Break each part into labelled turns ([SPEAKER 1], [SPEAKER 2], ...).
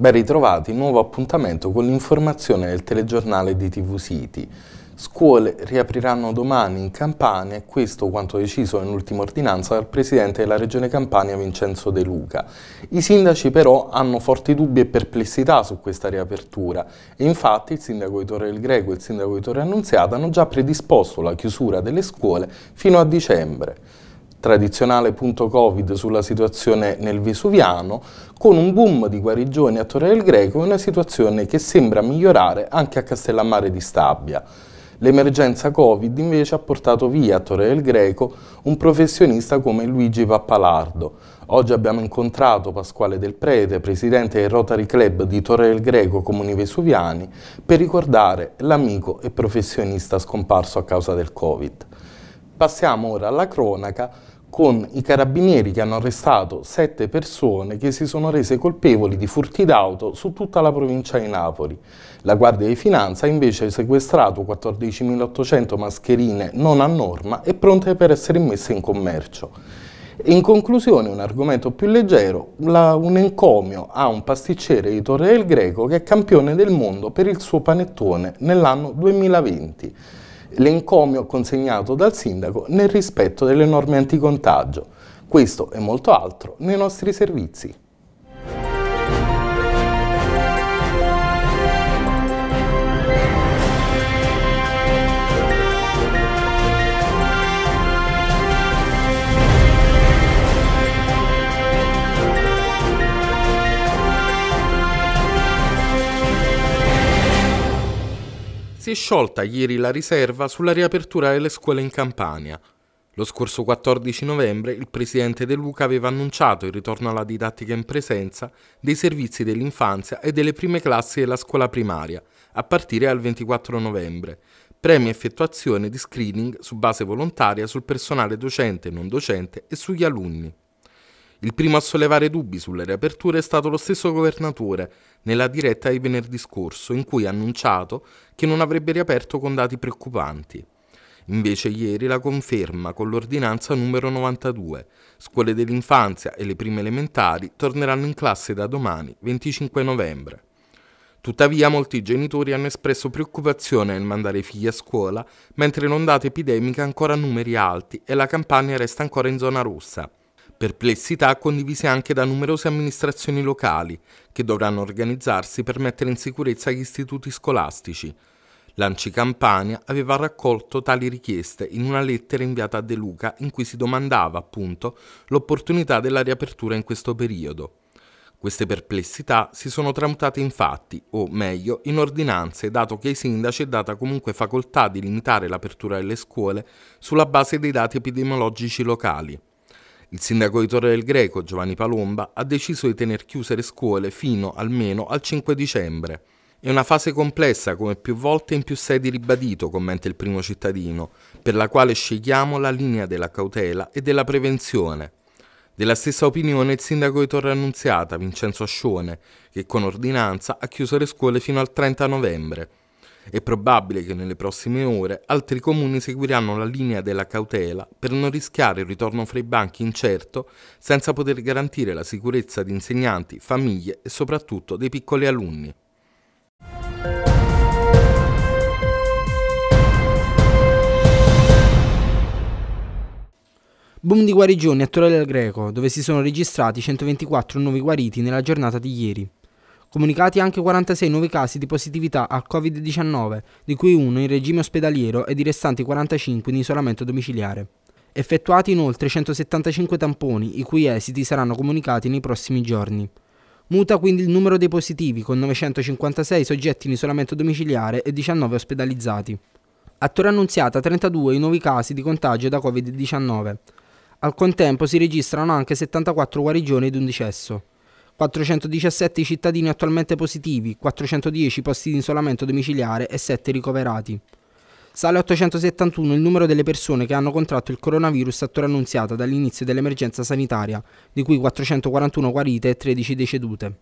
[SPEAKER 1] Ben ritrovati, nuovo appuntamento con l'informazione del telegiornale di TV City. Scuole riapriranno domani in Campania e questo quanto deciso nell'ultima ordinanza dal Presidente della Regione Campania Vincenzo De Luca. I sindaci però hanno forti dubbi e perplessità su questa riapertura e infatti il sindaco di Torre del Greco e il sindaco di Torre Annunziata hanno già predisposto la chiusura delle scuole fino a dicembre tradizionale.covid sulla situazione nel Vesuviano, con un boom di guarigioni a Torre del Greco e una situazione che sembra migliorare anche a Castellammare di Stabia. L'emergenza Covid invece ha portato via a Torre del Greco un professionista come Luigi Pappalardo. Oggi abbiamo incontrato Pasquale Del Prete, presidente del Rotary Club di Torre del Greco Comuni Vesuviani, per ricordare l'amico e professionista scomparso a causa del Covid. Passiamo ora alla cronaca con i carabinieri che hanno arrestato sette persone che si sono rese colpevoli di furti d'auto su tutta la provincia di Napoli. La Guardia di Finanza ha invece sequestrato 14.800 mascherine non a norma e pronte per essere messe in commercio. E In conclusione, un argomento più leggero, la, un encomio a un pasticcere di Torre del Greco che è campione del mondo per il suo panettone nell'anno 2020 l'encomio consegnato dal sindaco nel rispetto delle norme anticontagio. Questo e molto altro nei nostri servizi. Si è sciolta ieri la riserva sulla riapertura delle scuole in Campania. Lo scorso 14 novembre il presidente De Luca aveva annunciato il ritorno alla didattica in presenza dei servizi dell'infanzia e delle prime classi della scuola primaria, a partire dal 24 novembre, premia effettuazione di screening su base volontaria sul personale docente e non docente e sugli alunni. Il primo a sollevare dubbi sulle riaperture è stato lo stesso governatore, nella diretta di venerdì scorso, in cui ha annunciato che non avrebbe riaperto con dati preoccupanti. Invece ieri la conferma con l'ordinanza numero 92. Scuole dell'infanzia e le prime elementari torneranno in classe da domani, 25 novembre. Tuttavia molti genitori hanno espresso preoccupazione nel mandare i figli a scuola, mentre l'ondata epidemica ha ancora numeri alti e la campagna resta ancora in zona rossa. Perplessità condivise anche da numerose amministrazioni locali, che dovranno organizzarsi per mettere in sicurezza gli istituti scolastici. Lanci Campania aveva raccolto tali richieste in una lettera inviata a De Luca in cui si domandava, appunto, l'opportunità della riapertura in questo periodo. Queste perplessità si sono tramutate in fatti, o meglio, in ordinanze, dato che ai sindaci è data comunque facoltà di limitare l'apertura delle scuole sulla base dei dati epidemiologici locali. Il sindaco di Torre del Greco, Giovanni Palomba, ha deciso di tener chiuse le scuole fino almeno al 5 dicembre. È una fase complessa, come più volte in più sedi ribadito, commenta il primo cittadino, per la quale scegliamo la linea della cautela e della prevenzione. Della stessa opinione il sindaco di Torre Annunziata, Vincenzo Ascione, che con ordinanza ha chiuso le scuole fino al 30 novembre. È probabile che nelle prossime ore altri comuni seguiranno la linea della cautela per non rischiare il ritorno fra i banchi incerto senza poter garantire la sicurezza di insegnanti, famiglie e soprattutto dei piccoli alunni.
[SPEAKER 2] Boom di guarigioni a Torre del Greco, dove si sono registrati 124 nuovi guariti nella giornata di ieri. Comunicati anche 46 nuovi casi di positività al Covid-19, di cui uno in regime ospedaliero ed i restanti 45 in isolamento domiciliare. Effettuati inoltre 175 tamponi, i cui esiti saranno comunicati nei prossimi giorni. Muta quindi il numero dei positivi, con 956 soggetti in isolamento domiciliare e 19 ospedalizzati. A Torre Annunziata 32 i nuovi casi di contagio da Covid-19. Al contempo si registrano anche 74 guarigioni ed un decesso. 417 cittadini attualmente positivi, 410 posti di isolamento domiciliare e 7 ricoverati. Sale 871 il numero delle persone che hanno contratto il coronavirus a annunziata dall'inizio dell'emergenza sanitaria, di cui 441 guarite e 13 decedute.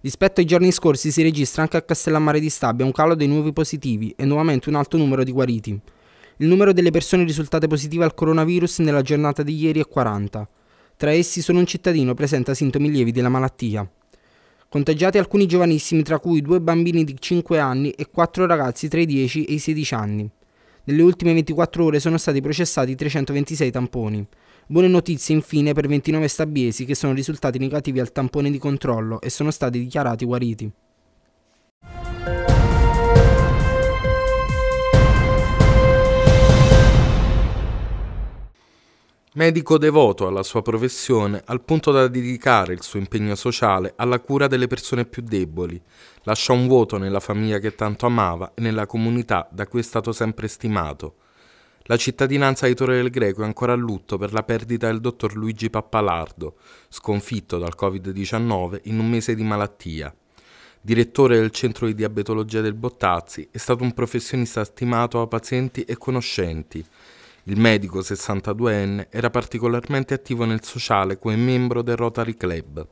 [SPEAKER 2] Rispetto ai giorni scorsi si registra anche a Castellammare di Stabia un calo dei nuovi positivi e nuovamente un alto numero di guariti. Il numero delle persone risultate positive al coronavirus nella giornata di ieri è 40. Tra essi solo un cittadino presenta sintomi lievi della malattia. Contagiati alcuni giovanissimi, tra cui due bambini di 5 anni e quattro ragazzi tra i 10 e i 16 anni. Nelle ultime 24 ore sono stati processati 326 tamponi. Buone notizie infine per 29 stabiesi che sono risultati negativi al tampone di controllo e sono stati dichiarati guariti.
[SPEAKER 1] Medico devoto alla sua professione, al punto da dedicare il suo impegno sociale alla cura delle persone più deboli, lasciò un vuoto nella famiglia che tanto amava e nella comunità da cui è stato sempre stimato. La cittadinanza di Torre del Greco è ancora a lutto per la perdita del dottor Luigi Pappalardo, sconfitto dal Covid-19 in un mese di malattia. Direttore del centro di diabetologia del Bottazzi, è stato un professionista stimato a pazienti e conoscenti il medico 62enne era particolarmente attivo nel sociale come membro del Rotary Club.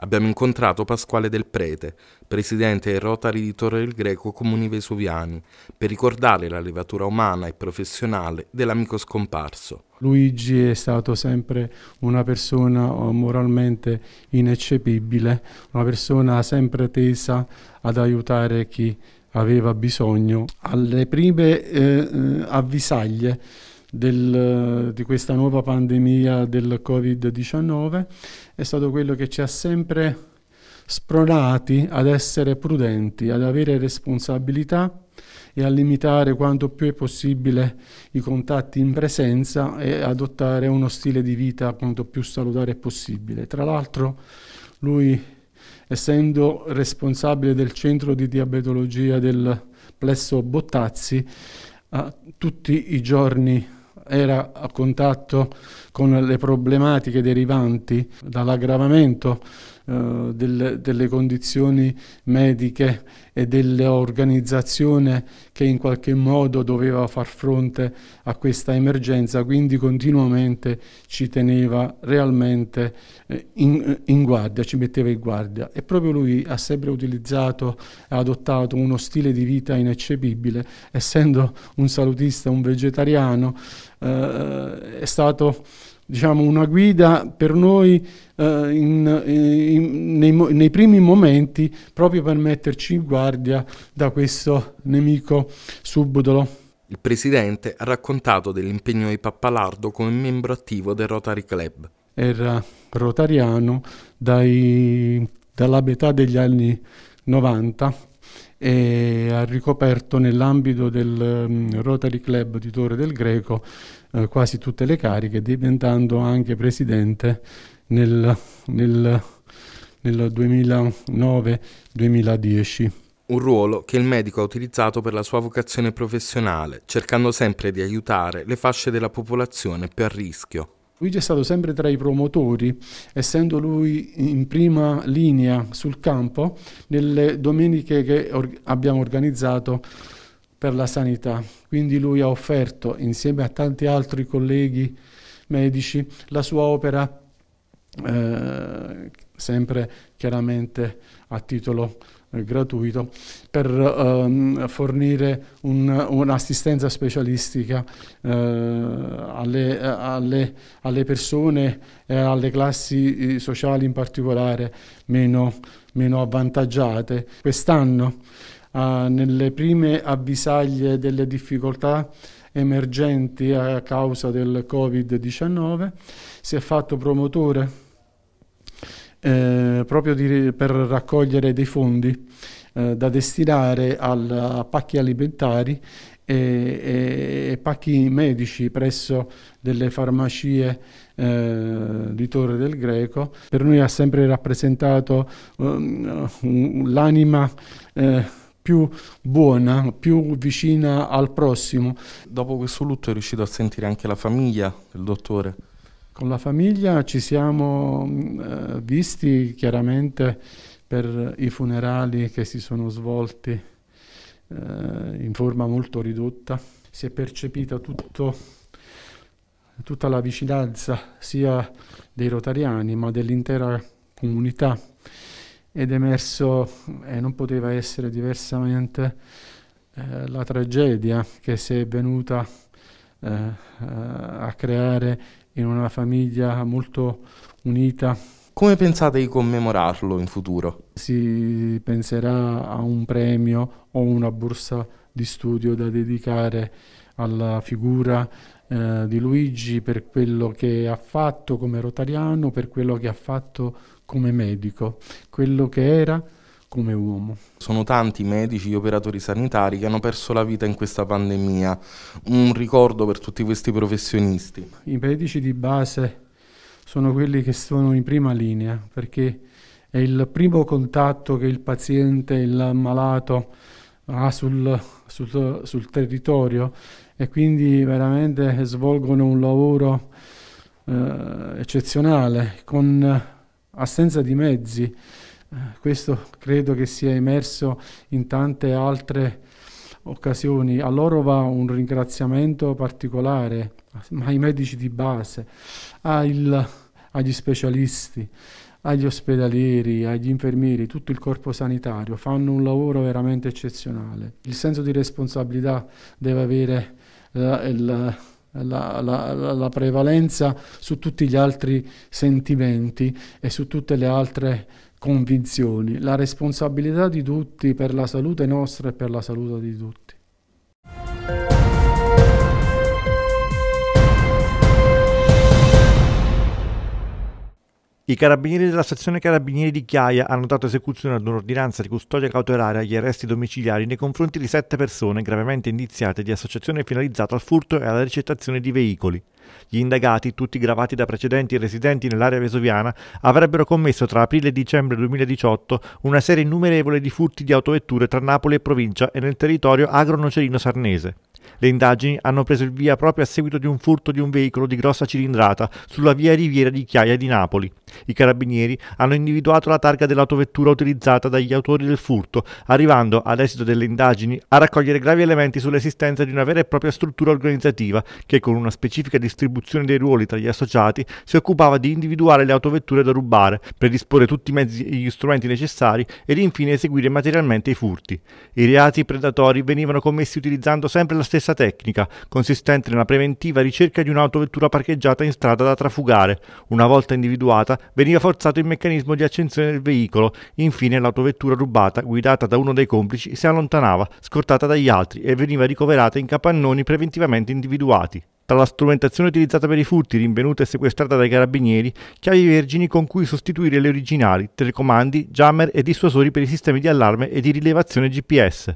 [SPEAKER 1] Abbiamo incontrato Pasquale Del Prete, presidente del Rotary di Torre del Greco Comuni Vesuviani, per ricordare la levatura umana e professionale dell'amico scomparso.
[SPEAKER 3] Luigi è stato sempre una persona eh, moralmente ineccepibile, una persona sempre tesa ad aiutare chi aveva bisogno. Alle prime eh, eh avvisaglie del, di questa nuova pandemia del Covid-19 è stato quello che ci ha sempre spronati ad essere prudenti, ad avere responsabilità e a limitare quanto più è possibile i contatti in presenza e adottare uno stile di vita quanto più salutare possibile. Tra l'altro lui, essendo responsabile del centro di diabetologia del plesso Bottazzi, ha tutti i giorni era a contatto con le problematiche derivanti dall'aggravamento eh, del, delle condizioni mediche e dell'organizzazione che in qualche modo doveva far fronte a questa emergenza, quindi continuamente ci teneva realmente eh, in, eh, in, guardia, ci metteva in guardia e proprio lui ha sempre utilizzato e adottato uno stile di vita ineccepibile, essendo un salutista, un vegetariano, eh, è stato diciamo, una guida per noi eh, in, eh, in, nei, nei, primi momenti proprio per metterci in guardia da questo nemico subdolo.
[SPEAKER 1] Il presidente ha raccontato dell'impegno di Pappalardo come membro attivo del Rotary Club.
[SPEAKER 3] Era rotariano dai, dalla metà degli anni 90 e ha ricoperto nell'ambito del um, Rotary Club di Torre del Greco eh, quasi tutte le cariche, diventando anche presidente nel, nel, nel 2009-2010
[SPEAKER 1] un ruolo che il medico ha utilizzato per la sua vocazione professionale, cercando sempre di aiutare le fasce della popolazione più a rischio.
[SPEAKER 3] Luigi è stato sempre tra i promotori, essendo lui in prima linea sul campo nelle domeniche che abbiamo organizzato per la sanità. Quindi lui ha offerto, insieme a tanti altri colleghi medici, la sua opera, eh, sempre chiaramente a titolo eh, gratuito, per ehm, fornire un'assistenza specialistica eh, alle, alle, alle, persone e alle classi eh, sociali in particolare meno, meno avvantaggiate. Quest'anno Ah, nelle prime avvisaglie delle difficoltà emergenti a causa del Covid-19, si è fatto promotore eh, proprio di, per raccogliere dei fondi eh, da destinare al, a pacchi alimentari e, e, e, pacchi medici presso delle farmacie eh, di Torre del Greco. Per noi ha sempre rappresentato um, l'anima eh, più buona, più vicina al prossimo. Dopo questo lutto è riuscito a sentire anche la famiglia
[SPEAKER 1] del dottore?
[SPEAKER 3] Con la famiglia ci siamo mm, eh, visti chiaramente per i funerali che si sono svolti eh, in forma molto ridotta. Si è percepita tutto, tutta la vicinanza sia dei rotariani ma dell'intera comunità ed è emerso, e non poteva essere diversamente, eh, la tragedia che si è venuta eh, eh, a creare in una famiglia molto unita. Come pensate di commemorarlo
[SPEAKER 1] in futuro?
[SPEAKER 3] Si penserà a un premio o una borsa di studio da dedicare alla figura eh, di Luigi per quello che ha fatto come rotariano, per quello che ha fatto come medico, quello che era come uomo.
[SPEAKER 1] Sono tanti medici e operatori sanitari che hanno perso la vita in questa pandemia, un ricordo per tutti questi professionisti.
[SPEAKER 3] I medici di base sono quelli che sono in prima linea perché è il primo contatto che il paziente, il malato ha sul, sul, sul territorio e quindi veramente svolgono un lavoro eh, eccezionale con assenza di mezzi. Eh, questo credo che sia emerso in tante altre occasioni. A loro va un ringraziamento particolare, ai medici di base, il, agli specialisti, agli ospedalieri, agli infermieri, tutto il corpo sanitario. Fanno un lavoro veramente eccezionale. Il senso di responsabilità deve avere eh, il la, la, la, prevalenza su tutti gli altri sentimenti e su tutte le altre convinzioni, la responsabilità di tutti per la salute nostra e per la salute di tutti.
[SPEAKER 4] I carabinieri della stazione Carabinieri di Chiaia hanno dato esecuzione ad un'ordinanza di custodia cautelare agli arresti domiciliari nei confronti di sette persone gravemente indiziate di associazione finalizzata al furto e alla ricettazione di veicoli. Gli indagati, tutti gravati da precedenti residenti nell'area vesuviana, avrebbero commesso tra aprile e dicembre 2018 una serie innumerevole di furti di autovetture tra Napoli e provincia e nel territorio agro-nocerino sarnese. Le indagini hanno preso il via proprio a seguito di un furto di un veicolo di grossa cilindrata sulla via Riviera di Chiaia di Napoli. I carabinieri hanno individuato la targa dell'autovettura utilizzata dagli autori del furto, arrivando all'esito delle indagini a raccogliere gravi elementi sull'esistenza di una vera e propria struttura organizzativa che con una specifica distribuzione dei ruoli tra gli associati si occupava di individuare le autovetture da rubare, predisporre tutti i mezzi e gli strumenti necessari ed infine eseguire materialmente i furti. I reati predatori venivano commessi utilizzando sempre la stessa stessa tecnica, consistente nella preventiva ricerca di un'autovettura parcheggiata in strada da trafugare. Una volta individuata, veniva forzato il meccanismo di accensione del veicolo. Infine l'autovettura rubata, guidata da uno dei complici, si allontanava, scortata dagli altri, e veniva ricoverata in capannoni preventivamente individuati tra la strumentazione utilizzata per i furti, rinvenuta e sequestrata dai carabinieri, chiavi vergini con cui sostituire le originali, telecomandi, jammer e dissuasori per i sistemi di allarme e di rilevazione GPS.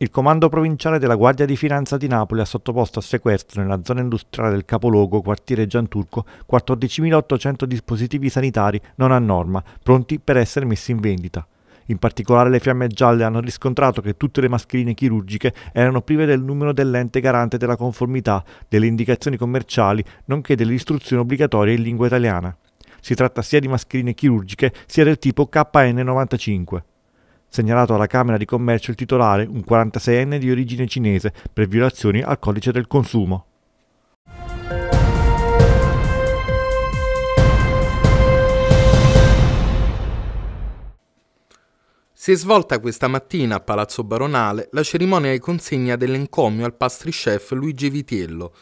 [SPEAKER 4] Il comando provinciale della Guardia di Finanza di Napoli ha sottoposto a sequestro nella zona industriale del capoluogo, quartiere Gianturco, 14.800 dispositivi sanitari non a norma, pronti per essere messi in vendita. In particolare le fiamme gialle hanno riscontrato che tutte le mascherine chirurgiche erano prive del numero dell'ente garante della conformità, delle indicazioni commerciali, nonché delle istruzioni obbligatorie in lingua italiana. Si tratta sia di mascherine chirurgiche sia del tipo KN95 segnalato alla Camera di Commercio il titolare, un 46enne di origine cinese, per violazioni al codice del consumo.
[SPEAKER 1] Si è svolta questa mattina a Palazzo Baronale la cerimonia di consegna dell'encomio al pastry chef Luigi Vitiello,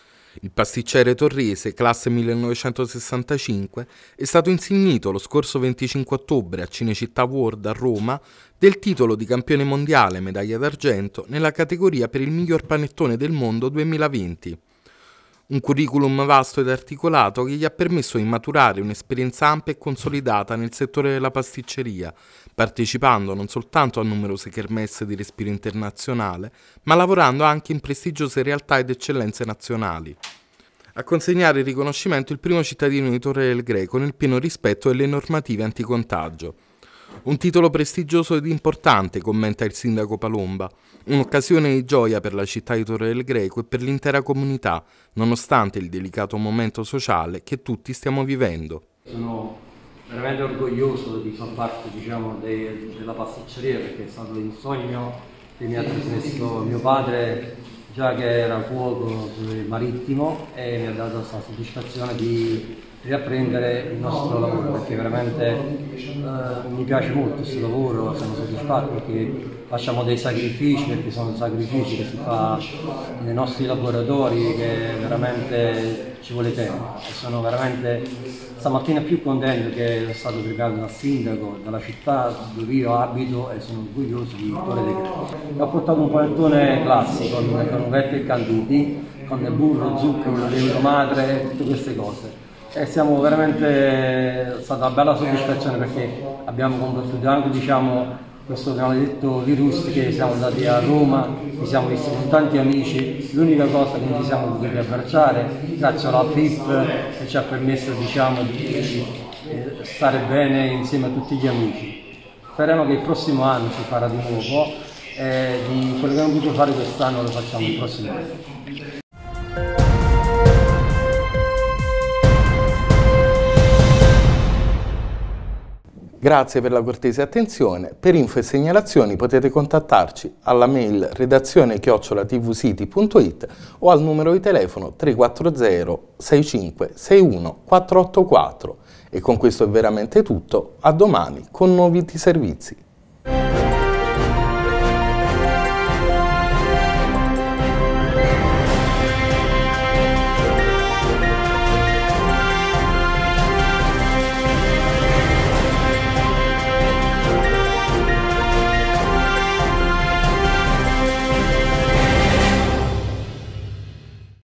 [SPEAKER 1] il pasticcere torrese, classe 1965, è stato insignito lo scorso 25 ottobre a Cinecittà World a Roma del titolo di campione mondiale medaglia d'argento nella categoria per il miglior panettone del mondo 2020. Un curriculum vasto ed articolato che gli ha permesso di maturare un'esperienza ampia e consolidata nel settore della pasticceria, partecipando non soltanto a numerose kermesse di respiro internazionale, ma lavorando anche in prestigiose realtà ed eccellenze nazionali. A consegnare il riconoscimento il primo cittadino di Torre del Greco nel pieno rispetto delle normative anticontagio. Un titolo prestigioso ed importante, commenta il sindaco Palomba, un'occasione di gioia per la città di Torre del Greco e per l'intera comunità, nonostante il delicato momento sociale che tutti stiamo vivendo.
[SPEAKER 5] Sono veramente orgoglioso di far parte diciamo, de, della pasticceria perché è stato un sogno che mi ha trasmesso mio padre già che era cuoco marittimo e mi ha dato la soddisfazione di riapprendere il nostro lavoro perché veramente eh, mi piace molto questo lavoro, sono soddisfatto perché facciamo dei sacrifici perché sono sacrifici che si fa nei nostri laboratori che veramente ci vuole tempo e sono veramente stamattina più contento che sono stato pregato dal sindaco della città dove io abito e sono orgoglioso di Torre dei Grandi. Ho portato un panettone classico con canovette e canditi, con del burro, zucchero, lievito madre, e tutte queste cose e siamo veramente è stata una bella soddisfazione perché abbiamo combattuto anche diciamo, questo maledetto virus che siamo andati a Roma, ci siamo visti con tanti amici, l'unica cosa che ci siamo potuti abbracciare, grazie alla FIP che ci ha permesso diciamo, di, stare bene insieme a tutti gli amici. Speriamo che il prossimo anno si farà di nuovo e eh, quello che abbiamo potuto fare quest'anno lo facciamo il prossimo anno.
[SPEAKER 1] Grazie per la cortese attenzione. Per info e segnalazioni potete contattarci alla mail redazione chiocciolatvsiti.it o al numero di telefono 340 65 61 484. E con questo è veramente tutto. A domani con nuovi servizi.